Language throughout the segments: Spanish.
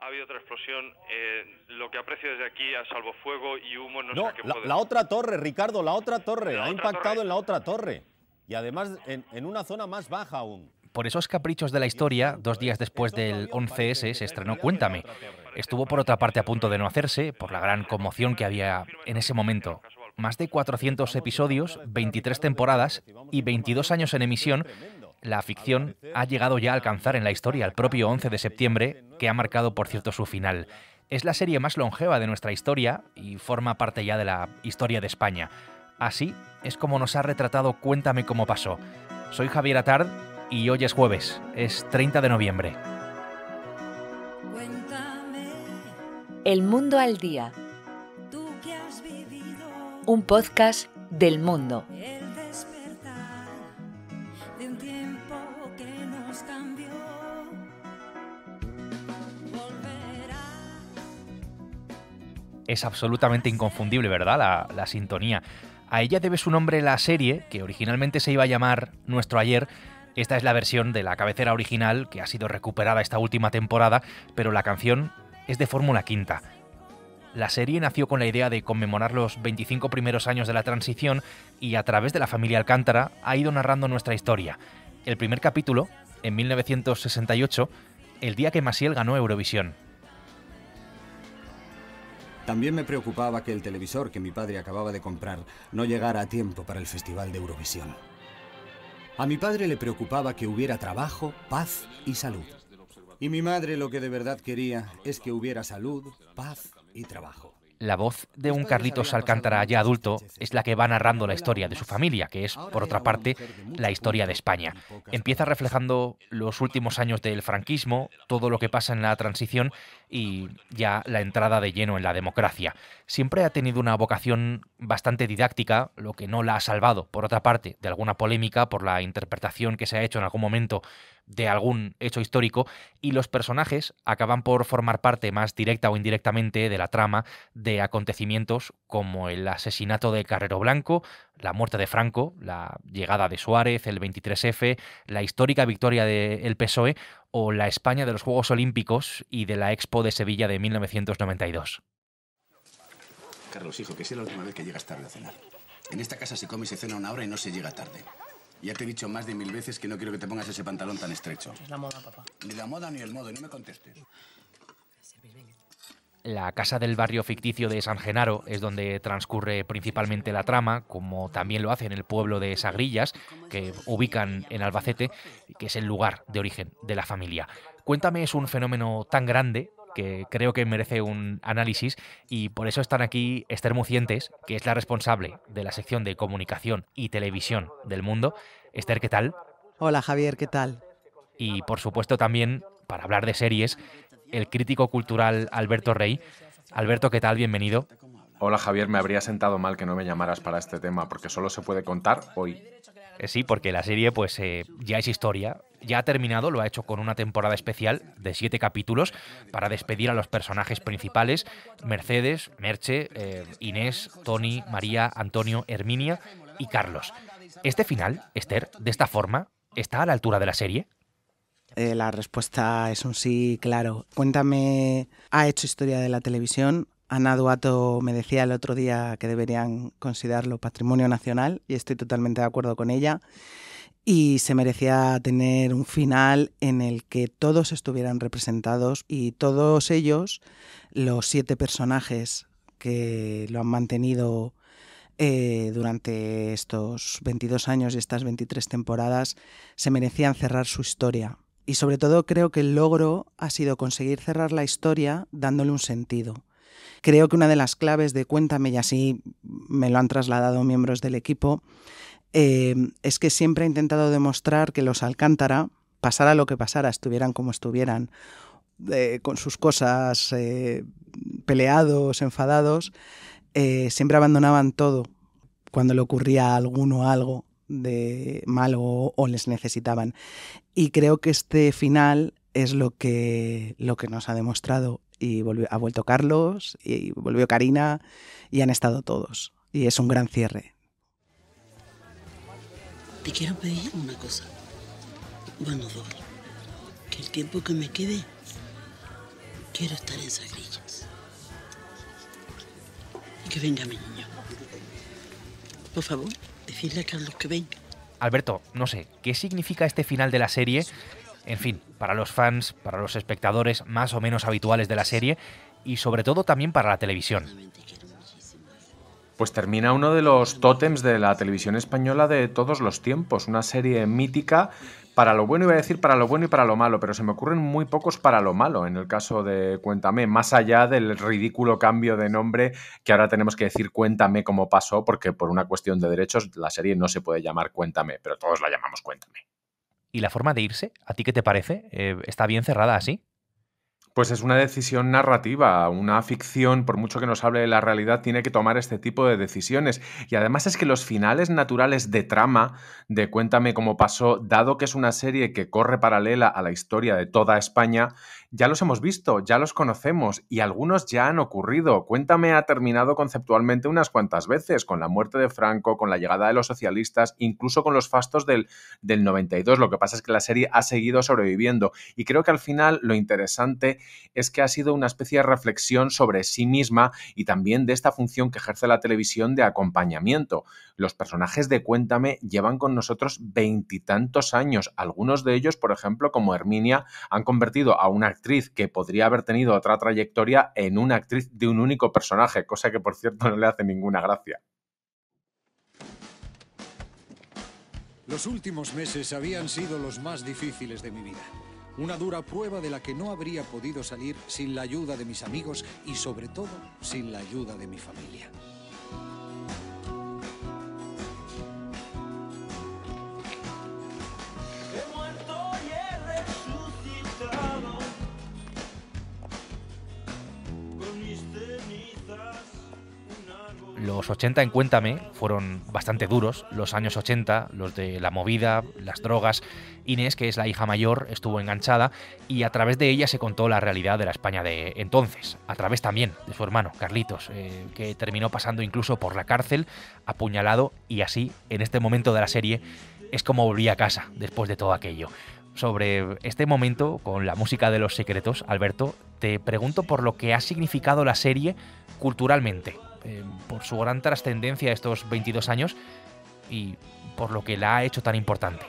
Ha habido otra explosión. Eh, lo que aprecio desde aquí a salvo fuego y humo no, la, otra torre, Ricardo, la otra torre. ha impactado en la otra torre. Y además en, en una zona más baja aún. Por esos caprichos de la historia, dos días después del 11S se estrenó Cuéntame. Estuvo por otra parte a punto de no hacerse, por la gran conmoción que había en ese momento. Más de 400 episodios, 23 temporadas y 22 años en emisión la ficción ha llegado ya a alcanzar en la historia el propio 11 de septiembre, que ha marcado por cierto su final. Es la serie más longeva de nuestra historia y forma parte ya de la historia de España. Así es como nos ha retratado Cuéntame cómo pasó. Soy Javier Atard y hoy es jueves, es 30 de noviembre. El Mundo al Día. Un podcast del mundo. es absolutamente inconfundible, ¿verdad? La, sintonía. A ella debe su nombre la serie, que originalmente se iba a llamar Nuestro Ayer, esta es la versión de la cabecera original que ha sido recuperada esta última temporada, pero la canción es de Fórmula Quinta. La serie nació con la idea de conmemorar los 25 primeros años de la transición y a través de la familia Alcántara ha ido narrando nuestra historia. El primer capítulo, en 1968, el día que Maciel ganó Eurovisión. También me preocupaba que el televisor que mi padre acababa de comprar no llegara a tiempo para el Festival de Eurovisión. A mi padre le preocupaba que hubiera trabajo, paz y salud. Y mi madre lo que de verdad quería es que hubiera salud, paz y trabajo. La voz de un Carlitos Alcántara ya adulto es la que va ¿eh? narrando la historia de su familia, que es, por otra parte, la historia de España. Empieza reflejando los últimos años del franquismo, todo lo que pasa en la transición y ya la entrada de lleno en la democracia. Siempre ha tenido una vocación bastante didáctica, lo que no la ha salvado, por otra parte, de alguna polémica por la interpretación que se ha hecho en algún momento de algún hecho histórico y los personajes acaban por formar parte más directa o indirectamente de la trama de acontecimientos como el asesinato de Carrero Blanco, la muerte de Franco, la llegada de Suárez, el 23F, la histórica victoria del PSOE o la España de los Juegos Olímpicos y de la Expo de Sevilla de 1992. Carlos, hijo, que sea la última vez que llegas tarde a cenar. En esta casa se come y se cena una hora y no se llega tarde. Ya te he dicho más de mil veces que no quiero que te pongas ese pantalón tan estrecho. Es la moda, papá. Ni la moda ni el modo, no me contestes. La casa del barrio ficticio de San Genaro es donde transcurre principalmente la trama, como también lo hace en el pueblo de Sagrillas, que ubican en Albacete, que es el lugar de origen de la familia. Cuéntame es un fenómeno tan grande que creo que merece un análisis y por eso están aquí Esther Mucientes, que es la responsable de la sección de comunicación y televisión del mundo. Esther, ¿qué tal? Hola Javier, ¿qué tal? Y por supuesto también, para hablar de series, el crítico cultural Alberto Rey. Alberto, ¿qué tal? Bienvenido. Hola Javier, me habría sentado mal que no me llamaras para este tema porque solo se puede contar hoy. Eh, sí, porque la serie pues eh, ya es historia, ya ha terminado, lo ha hecho con una temporada especial de siete capítulos para despedir a los personajes principales, Mercedes, Merche, eh, Inés, Tony, María, Antonio, Herminia y Carlos. ¿Este final, Esther, de esta forma, está a la altura de la serie? la respuesta es un sí, claro. Cuéntame, ha hecho historia de la televisión, Ana Duato me decía el otro día que deberían considerarlo patrimonio nacional y estoy totalmente de acuerdo con ella. Y se merecía tener un final en el que todos estuvieran representados y todos ellos, los siete personajes que lo han mantenido eh, durante estos 22 años y estas 23 temporadas, se merecían cerrar su historia. Y sobre todo creo que el logro ha sido conseguir cerrar la historia dándole un sentido Creo que una de las claves de Cuéntame, y así me lo han trasladado miembros del equipo, eh, es que siempre he intentado demostrar que los Alcántara, pasara lo que pasara, estuvieran como estuvieran, eh, con sus cosas, eh, peleados, enfadados, siempre abandonaban todo cuando le ocurría a alguno algo de malo o les necesitaban. Y creo que este final es lo que, lo que nos ha demostrado y ha vuelto Carlos y volvió Karina y han estado todos. Y es un gran cierre. Te quiero pedir una cosa. Bueno, dos. Que el tiempo que me quede, quiero estar en Sagrillas. Y que venga mi niño. Por favor, decirle a Carlos que venga. Alberto, no sé, ¿qué significa este final de la serie en fin, para los fans, para los espectadores más o menos habituales de la serie y sobre todo también para la televisión. Pues termina uno de los tótems de la televisión española de todos los tiempos, una serie mítica para lo bueno, iba a decir para lo bueno y para lo malo, pero se me ocurren muy pocos para lo malo en el caso de Cuéntame, más allá del ridículo cambio de nombre que ahora tenemos que decir Cuéntame cómo pasó, porque por una cuestión de derechos la serie no se puede llamar Cuéntame, pero todos la llamamos Cuéntame y la forma de irse, ¿a ti qué te parece? Eh, ¿Está bien cerrada así? Pues es una decisión narrativa, una ficción, por mucho que nos hable de la realidad, tiene que tomar este tipo de decisiones. Y además es que los finales naturales de trama, de Cuéntame cómo pasó, dado que es una serie que corre paralela a la historia de toda España, ya los hemos visto, ya los conocemos y algunos ya han ocurrido. Cuéntame ha terminado conceptualmente unas cuantas veces, con la muerte de Franco, con la llegada de los socialistas, incluso con los fastos del, 92. Lo que pasa es que la serie ha seguido sobreviviendo y creo que al final lo interesante es que ha sido una especie de reflexión sobre sí misma y también de esta función que ejerce la televisión de acompañamiento. Los personajes de Cuéntame llevan con nosotros veintitantos años. Algunos de ellos, por ejemplo, como Herminia, han convertido a una actriz que podría haber tenido otra trayectoria en una actriz de un único personaje, cosa que por cierto no le hace ninguna gracia. Los últimos meses habían sido los más difíciles de mi vida. Una dura prueba de la que no habría podido salir sin la ayuda de mis amigos y sobre todo sin la ayuda de mi familia. los 80 en Cuéntame fueron bastante duros, los años 80, los de la movida, las drogas. Inés, que es la hija mayor, estuvo enganchada y a través de ella se contó la realidad de la España de entonces, a través también de su hermano, Carlitos, eh, que terminó pasando incluso por la cárcel, apuñalado y así, en este momento de la serie, es como volví a casa después de todo aquello sobre este momento con la música de los secretos, Alberto, te pregunto por lo que ha significado la serie culturalmente eh, por su gran trascendencia estos 22 años y por lo que la ha hecho tan importante.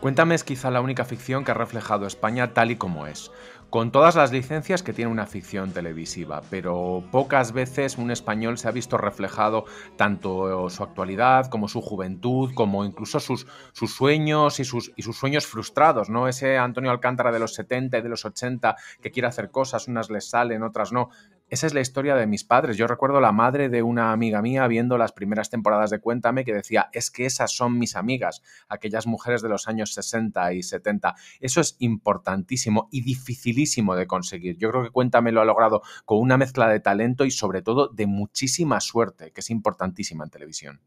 Cuéntame es quizá la única ficción que ha reflejado España tal y como es, con todas las licencias que tiene una ficción televisiva, pero pocas veces un español se ha visto reflejado tanto su actualidad como su juventud, como incluso sus, sueños y sus, sueños frustrados, ¿no? Ese Antonio Alcántara de los 70 y de los 80 que quiere hacer cosas, unas le salen, otras no. Esa es la historia de mis padres. Yo recuerdo la madre de una amiga mía viendo las primeras temporadas de Cuéntame que decía, es que esas son mis amigas, aquellas mujeres de los años 60 y 70. Eso es importantísimo y dificilísimo de conseguir. Yo creo que Cuéntame lo ha logrado con una mezcla de talento y sobre todo de muchísima suerte, que es importantísima en televisión.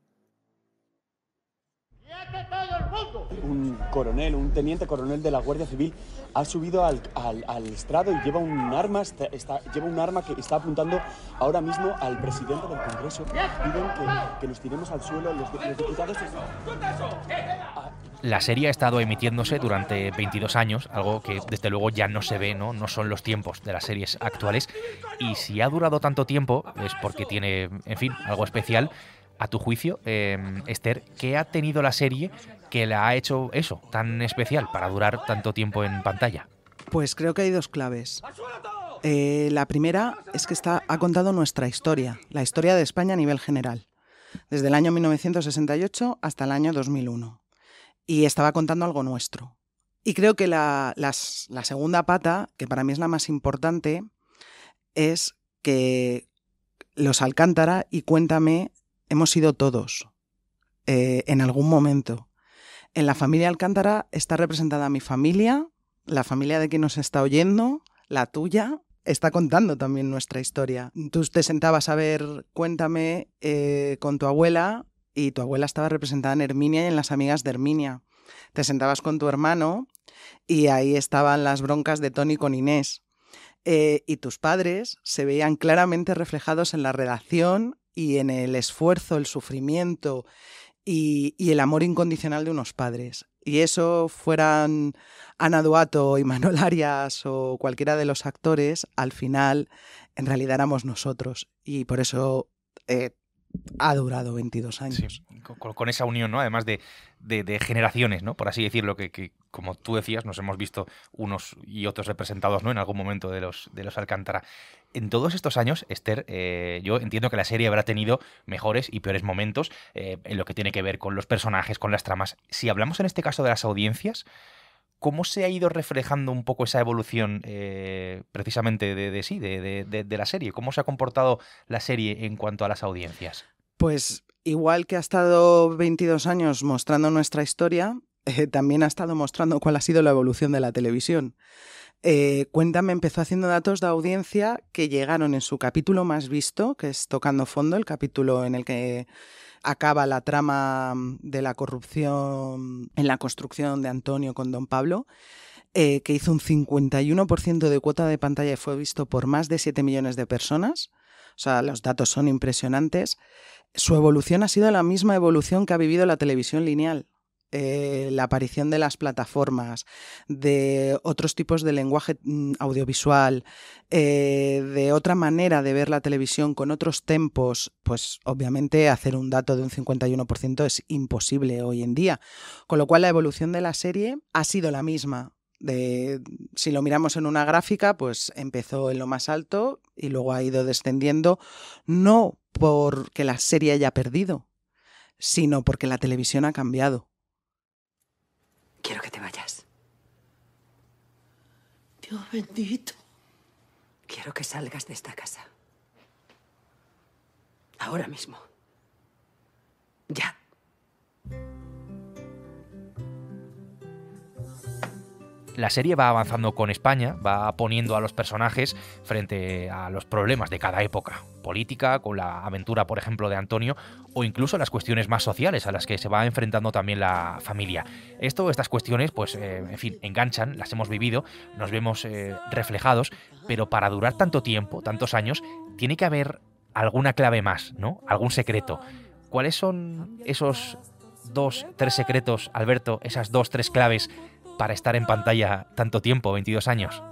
Un coronel, un teniente coronel de la Guardia Civil ha subido al, al, estrado y lleva un arma, está, lleva un arma que está apuntando ahora mismo al presidente del Congreso. Piden que, que nos tiremos al suelo los, los diputados. La serie ha estado emitiéndose durante 22 años, algo que desde luego ya no se ve, ¿no? No son los tiempos de las series actuales. Y si ha durado tanto tiempo es porque tiene, en fin, algo especial a tu juicio, em, Esther, ¿qué ha tenido la serie que la ha hecho eso, tan especial, para durar tanto tiempo en pantalla? Pues creo que hay dos claves. Eh, la primera es que está, ha contado nuestra historia, la historia de España a nivel general, desde el año 1968 hasta el año 2001. Y estaba contando algo nuestro. Y creo que la, la segunda pata, que para mí es la más importante, es que los Alcántara y Cuéntame hemos sido todos eh, en algún momento. En la familia Alcántara está representada mi familia, la familia de quien nos está oyendo, la tuya, está contando también nuestra historia. Tú te sentabas a ver Cuéntame eh, con tu abuela y tu abuela estaba representada en Herminia y en las amigas de Herminia. Te sentabas con tu hermano y ahí estaban las broncas de Tony con Inés. Eh, y tus padres se veían claramente reflejados en la relación y en el esfuerzo, el sufrimiento y, el amor incondicional de unos padres. Y eso fueran Ana Duato y Manuel Arias o cualquiera de los actores, al final en realidad éramos nosotros. Y por eso eh, ha durado 22 años. con, esa unión, ¿no? Además de, generaciones, ¿no? Por así decirlo, que, que, como tú decías, nos hemos visto unos y otros representados, ¿no? En algún momento de los, de los Alcántara en todos estos años, Esther, eh, yo entiendo que la serie habrá tenido mejores y peores momentos eh, en lo que tiene que ver con los personajes, con las tramas. Si hablamos en este caso de las audiencias, ¿cómo se ha ido reflejando un poco esa evolución eh, precisamente de, sí, de, la serie? ¿Cómo se ha comportado la serie en cuanto a las audiencias? Pues igual que ha estado 22 años mostrando nuestra historia, también ha estado mostrando cuál ha sido la evolución de la televisión. Eh, Cuéntame empezó haciendo datos de audiencia que llegaron en su capítulo más visto, que es Tocando Fondo, el capítulo en el que acaba la trama de la corrupción en la construcción de Antonio con Don Pablo. Eh, que hizo un 51% de cuota de pantalla y fue visto por más de 7 millones de personas. O sea, los datos son impresionantes. Su evolución ha sido la misma evolución que ha vivido la televisión lineal. Eh, la aparición de las plataformas, de otros tipos de lenguaje mm, audiovisual, eh, de otra manera de ver la televisión con otros tempos, pues obviamente hacer un dato de un 51% es imposible hoy en día. Con lo cual la evolución de la serie ha sido la misma. De, si lo miramos en una gráfica, pues empezó en lo más alto y luego ha ido descendiendo, no porque la serie haya perdido, sino porque la televisión ha cambiado vayas. Dios bendito. Quiero que salgas de esta casa. Ahora mismo. Ya. la serie va avanzando con España, va poniendo a los personajes frente a los problemas de cada época, política, con la aventura, por ejemplo, de Antonio, o incluso las cuestiones más sociales a las que se va enfrentando también la familia. Esto, estas cuestiones, pues, eh, en fin, enganchan, las hemos vivido, nos vemos eh, reflejados, pero para durar tanto tiempo, tantos años, tiene que haber alguna clave más, ¿no? Algún secreto. ¿Cuáles son esos dos, tres secretos, Alberto, esas dos, tres claves para estar en pantalla tanto tiempo, 22 años.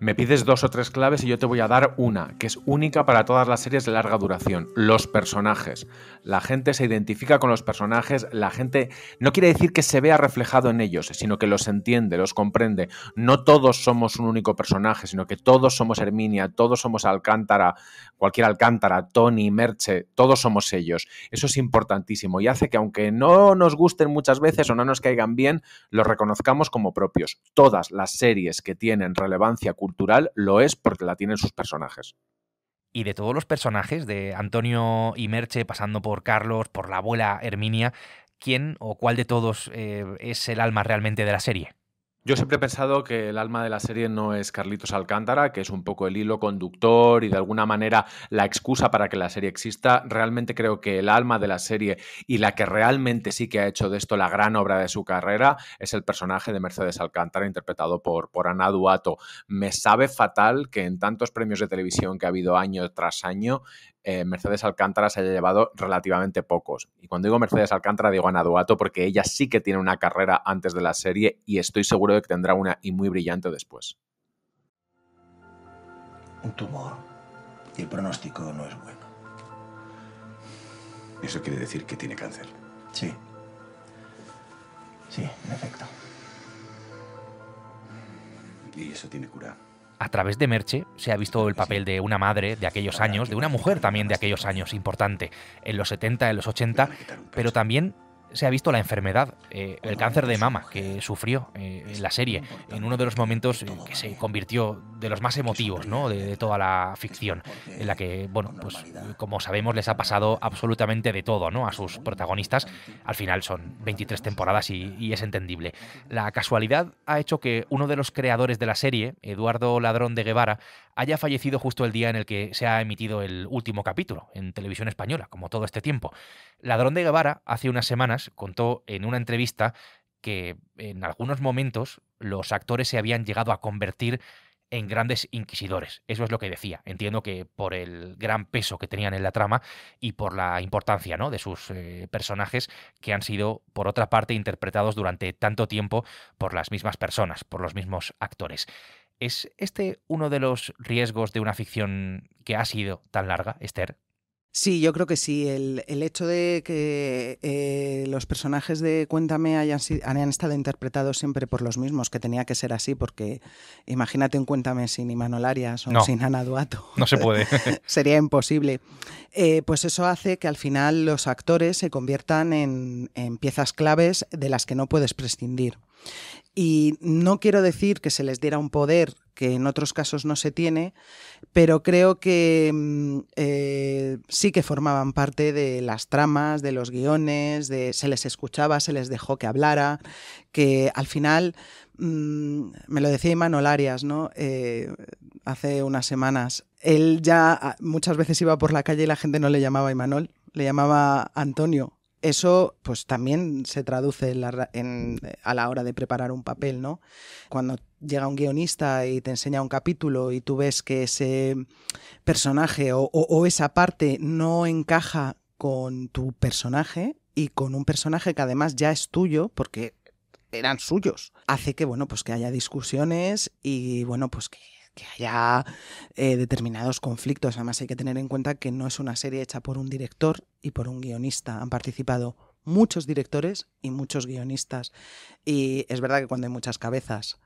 Me pides dos o tres claves y yo te voy a dar una, que es única para todas las series de larga duración, los personajes. La gente se identifica con los personajes, la gente no quiere decir que se vea reflejado en ellos, sino que los entiende, los comprende. No todos somos un único personaje, sino que todos somos Herminia, todos somos Alcántara, cualquier Alcántara, Tony, Merche, todos somos ellos. Eso es importantísimo y hace que aunque no nos gusten muchas veces o no nos caigan bien, los reconozcamos como propios. Todas las series que tienen relevancia cultural, lo es porque la tienen sus personajes. Y de todos los personajes, de Antonio y Merche, pasando por Carlos, por la abuela Herminia, ¿quién o cuál de todos eh, es el alma realmente de la serie? Yo siempre he pensado que el alma de la serie no es Carlitos Alcántara, que es un poco el hilo conductor y de alguna manera la excusa para que la serie exista. Realmente creo que el alma de la serie y la que realmente sí que ha hecho de esto la gran obra de su carrera es el personaje de Mercedes Alcántara, interpretado por, por Ana Duato. Me sabe fatal que en tantos premios de televisión que ha habido año tras año, eh, Mercedes Alcántara se haya llevado relativamente pocos. Y cuando digo Mercedes Alcántara digo Ana Duato porque ella sí que tiene una carrera antes de la serie y estoy seguro de que tendrá una y muy brillante después. Un tumor. Y el pronóstico no es bueno. ¿Eso quiere decir que tiene cáncer? Sí. Sí, en efecto. ¿Y eso tiene cura? a través de Merche se ha visto el papel de una madre de aquellos años, de una mujer también de aquellos años, importante, en los 70, en los 80, pero también se ha visto la enfermedad, eh, el cáncer de mama que sufrió eh, en la serie, en uno de los momentos eh, que se convirtió de los más emotivos de, toda la ficción, en la que, bueno, pues como sabemos les ha pasado absolutamente de todo ¿no? a sus protagonistas. Al final son 23 temporadas y, y es entendible. La casualidad ha hecho que uno de los creadores de la serie, Eduardo Ladrón de Guevara, haya fallecido justo el día en el que se ha emitido el último capítulo en televisión española, como todo este tiempo. Ladrón de Guevara hace unas semanas contó en una entrevista que en algunos momentos los actores se habían llegado a convertir en grandes inquisidores. Eso es lo que decía. Entiendo que por el gran peso que tenían en la trama y por la importancia ¿no? de sus eh, personajes que han sido, por otra parte, interpretados durante tanto tiempo por las mismas personas, por los mismos actores. ¿Es este uno de los riesgos de una ficción que ha sido tan larga, Esther? Sí, yo creo que sí. El, hecho de que eh, los personajes de Cuéntame hayan, estado interpretados siempre por los mismos, que tenía que ser así, porque imagínate un Cuéntame sin Arias o sin Ana Duato. No se puede. Sería imposible. Eh, pues eso hace que al final los actores se conviertan en piezas claves de las que no puedes prescindir. Y no quiero decir que se les diera un poder que en otros casos no se tiene, pero creo que mm, eh, sí que formaban parte de las tramas, de los guiones, de se les escuchaba, se les dejó que hablara, que al final, mm, me lo decía Imanol Arias, ¿no? Eh, hace unas semanas, él ya ah, muchas veces iba por la calle y la gente no le llamaba Imanol, le llamaba Antonio eso pues también se traduce a la hora de preparar un papel, ¿no? Cuando llega un guionista y te enseña un capítulo y tú ves que ese personaje o, o esa parte no encaja con tu personaje y con un personaje que además ya es tuyo, porque eran suyos, hace que, bueno, pues que haya discusiones y, bueno, pues que que haya eh, determinados conflictos. Además hay que tener en cuenta que no es una serie hecha por un director y por un guionista. Han participado muchos directores y muchos guionistas. Y es verdad que cuando hay muchas cabezas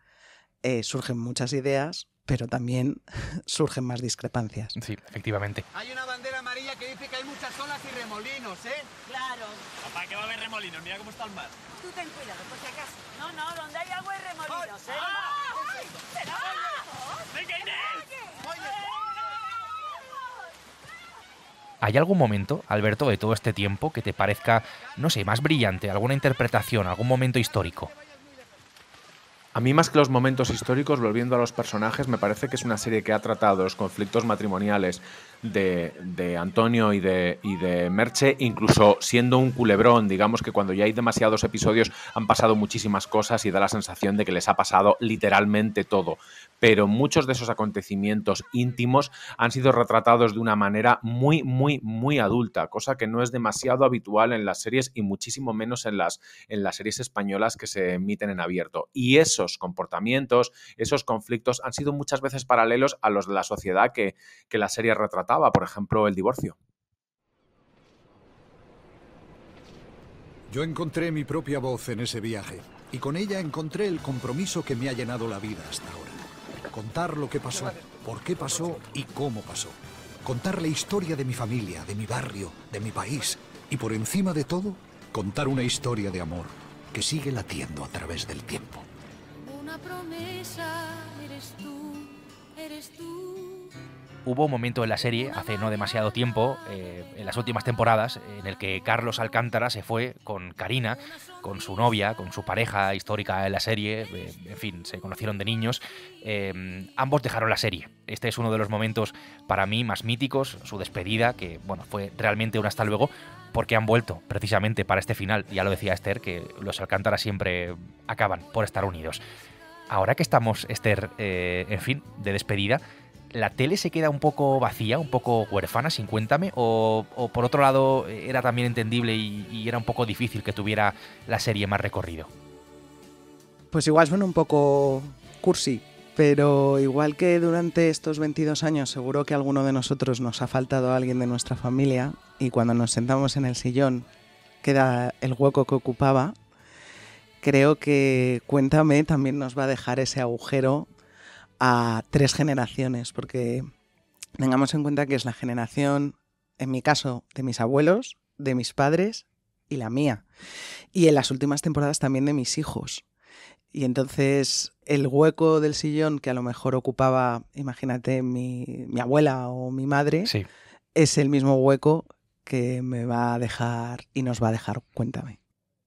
eh, surgen muchas ideas, pero también surgen más discrepancias. Sí, efectivamente. Hay una bandera amarilla que dice que hay muchas olas y remolinos, ¿eh? Claro. Papá, qué va a haber remolinos, mira cómo está el mar. Tú ten cuidado, por si acaso. No, no, donde hay agua hay remolinos, ¿eh? ¡Ay! ¡Ay! ¡Ay! ¿Hay algún momento, Alberto, de todo este tiempo que te parezca, no sé, más brillante, alguna interpretación, algún momento histórico? A mí más que los momentos históricos, volviendo a los personajes, me parece que es una serie que ha tratado los conflictos matrimoniales de, Antonio y de, de Merche, incluso siendo un culebrón, digamos que cuando ya hay demasiados episodios han pasado muchísimas cosas y da la sensación de que les ha pasado literalmente todo. Pero muchos de esos acontecimientos íntimos han sido retratados de una manera muy, muy, muy adulta, cosa que no es demasiado habitual en las series y muchísimo menos en las, en las series españolas que se emiten en abierto. Y esos comportamientos, esos conflictos han sido muchas veces paralelos a los de la sociedad que, que la serie retrata por ejemplo, el divorcio. Yo encontré mi propia voz en ese viaje y con ella encontré el compromiso que me ha llenado la vida hasta ahora. Contar lo que pasó, por qué pasó y cómo pasó. Contar la historia de mi familia, de mi barrio, de mi país y por encima de todo, contar una historia de amor que sigue latiendo a través del tiempo. Una promesa eres tú, eres tú hubo un momento en la serie, hace no demasiado tiempo, eh, en las últimas temporadas, en el que Carlos Alcántara se fue con Karina, con su novia, con su pareja histórica en la serie, eh, en fin, se conocieron de niños, eh, ambos dejaron la serie. Este es uno de los momentos para mí más míticos, su despedida, que bueno, fue realmente un hasta luego, porque han vuelto precisamente para este final. Ya lo decía Esther, que los Alcántara siempre acaban por estar unidos. Ahora que estamos, Esther, en fin, de despedida, la tele se queda un poco vacía, un poco huérfana, sin cuéntame, o, por otro lado era también entendible y, era un poco difícil que tuviera la serie más recorrido. Pues igual suena un poco cursi, pero igual que durante estos 22 años seguro que alguno de nosotros nos ha faltado alguien de nuestra familia y cuando nos sentamos en el sillón queda el hueco que ocupaba, creo que Cuéntame también nos va a dejar ese agujero a tres generaciones, porque tengamos en cuenta que es la generación, en mi caso, de mis abuelos, de mis padres y la mía. Y en las últimas temporadas también de mis hijos. Y entonces el hueco del sillón que a lo mejor ocupaba, imagínate, mi, abuela o mi madre, es el mismo hueco que me va a dejar y nos va a dejar, cuéntame.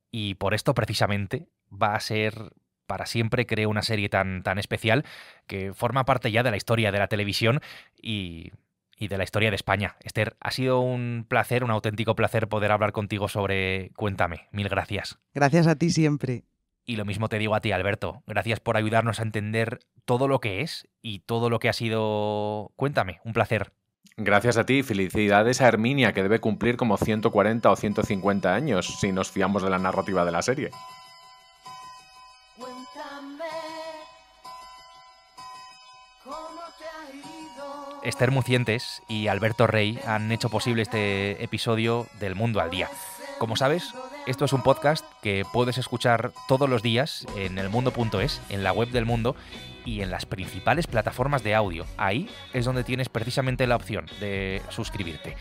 Y por esto precisamente va a ser para siempre creo una serie tan, tan especial que forma parte ya de la historia de la televisión y, y de la historia de España. Esther, ha sido un placer, un auténtico placer poder hablar contigo sobre Cuéntame. Mil gracias. Gracias a ti siempre. Y lo mismo te digo a ti, Alberto. Gracias por ayudarnos a entender todo lo que es y todo lo que ha sido Cuéntame. Un placer. Gracias a ti, felicidades a Herminia, que debe cumplir como 140 o 150 años, si nos fiamos de la narrativa de la serie. Esther Mucientes y Alberto Rey han hecho posible este episodio del Mundo al Día. Como sabes, esto es un podcast que puedes escuchar todos los días en elmundo.es, en la web del mundo y en las principales plataformas de audio. Ahí es donde tienes precisamente la opción de suscribirte.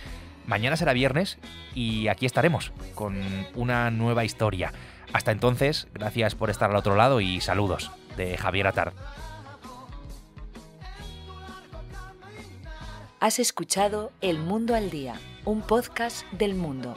Mañana será viernes y aquí estaremos con una nueva historia. Hasta entonces, gracias por estar al otro lado y saludos de Javier Atar. Has escuchado El Mundo al Día, un podcast del mundo.